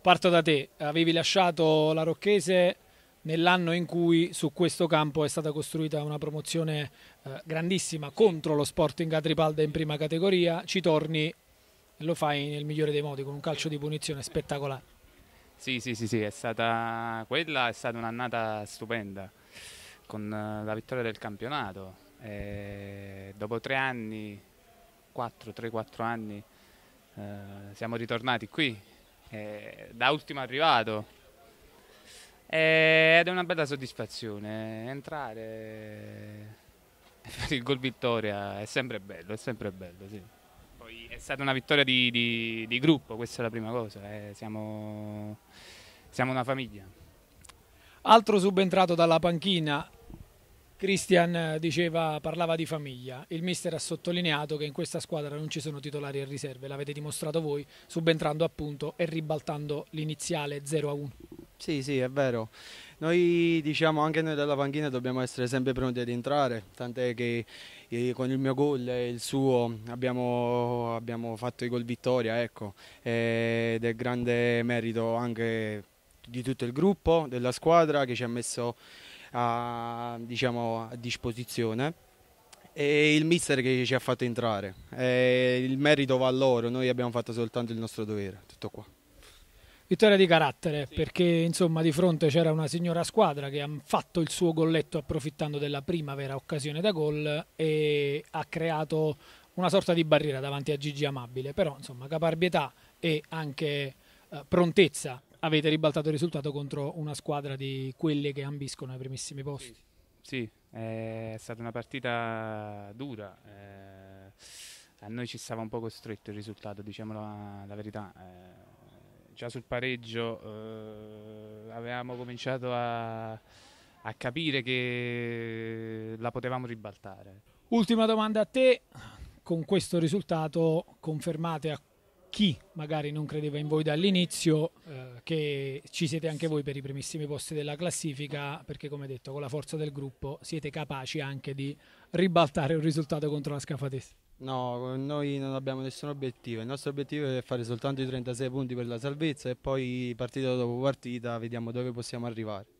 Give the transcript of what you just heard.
Parto da te, avevi lasciato la Rocchese nell'anno in cui su questo campo è stata costruita una promozione eh, grandissima contro lo Sporting Atripalda in prima categoria, ci torni e lo fai nel migliore dei modi con un calcio di punizione spettacolare. Sì, sì, sì, sì è stata, quella è stata un'annata stupenda con eh, la vittoria del campionato. E dopo tre anni, 4, 3, quattro anni eh, siamo ritornati qui eh, da ultimo arrivato. Eh, ed è una bella soddisfazione eh, entrare eh, e fare il gol vittoria è sempre bello, è sempre bello, sì. Poi è stata una vittoria di, di, di gruppo, questa è la prima cosa, eh. siamo, siamo una famiglia. Altro subentrato dalla panchina, Christian eh, parlava di famiglia, il mister ha sottolineato che in questa squadra non ci sono titolari e riserve, l'avete dimostrato voi subentrando appunto e ribaltando l'iniziale 0-1. Sì, sì, è vero. Noi diciamo anche noi dalla panchina dobbiamo essere sempre pronti ad entrare, tant'è che eh, con il mio gol e il suo abbiamo, abbiamo fatto i gol vittoria, ecco, eh, ed è grande merito anche di tutto il gruppo, della squadra che ci ha messo a, diciamo, a disposizione e il mister che ci ha fatto entrare. E il merito va a loro, noi abbiamo fatto soltanto il nostro dovere, tutto qua. Vittoria di carattere, sì. perché insomma di fronte c'era una signora squadra che ha fatto il suo golletto approfittando della prima vera occasione da gol e ha creato una sorta di barriera davanti a Gigi Amabile, però insomma caparbietà e anche eh, prontezza avete ribaltato il risultato contro una squadra di quelle che ambiscono ai primissimi posti. Sì, sì è stata una partita dura. Eh, a noi ci stava un po' costretto il risultato, diciamo la, eh, la verità. Eh, già sul pareggio eh, avevamo cominciato a, a capire che la potevamo ribaltare. Ultima domanda a te, con questo risultato confermate a chi magari non credeva in voi dall'inizio eh, che ci siete anche voi per i primissimi posti della classifica, perché come detto, con la forza del gruppo siete capaci anche di ribaltare un risultato contro la Scafatese. No, noi non abbiamo nessun obiettivo, il nostro obiettivo è fare soltanto i 36 punti per la salvezza e poi partita dopo partita vediamo dove possiamo arrivare.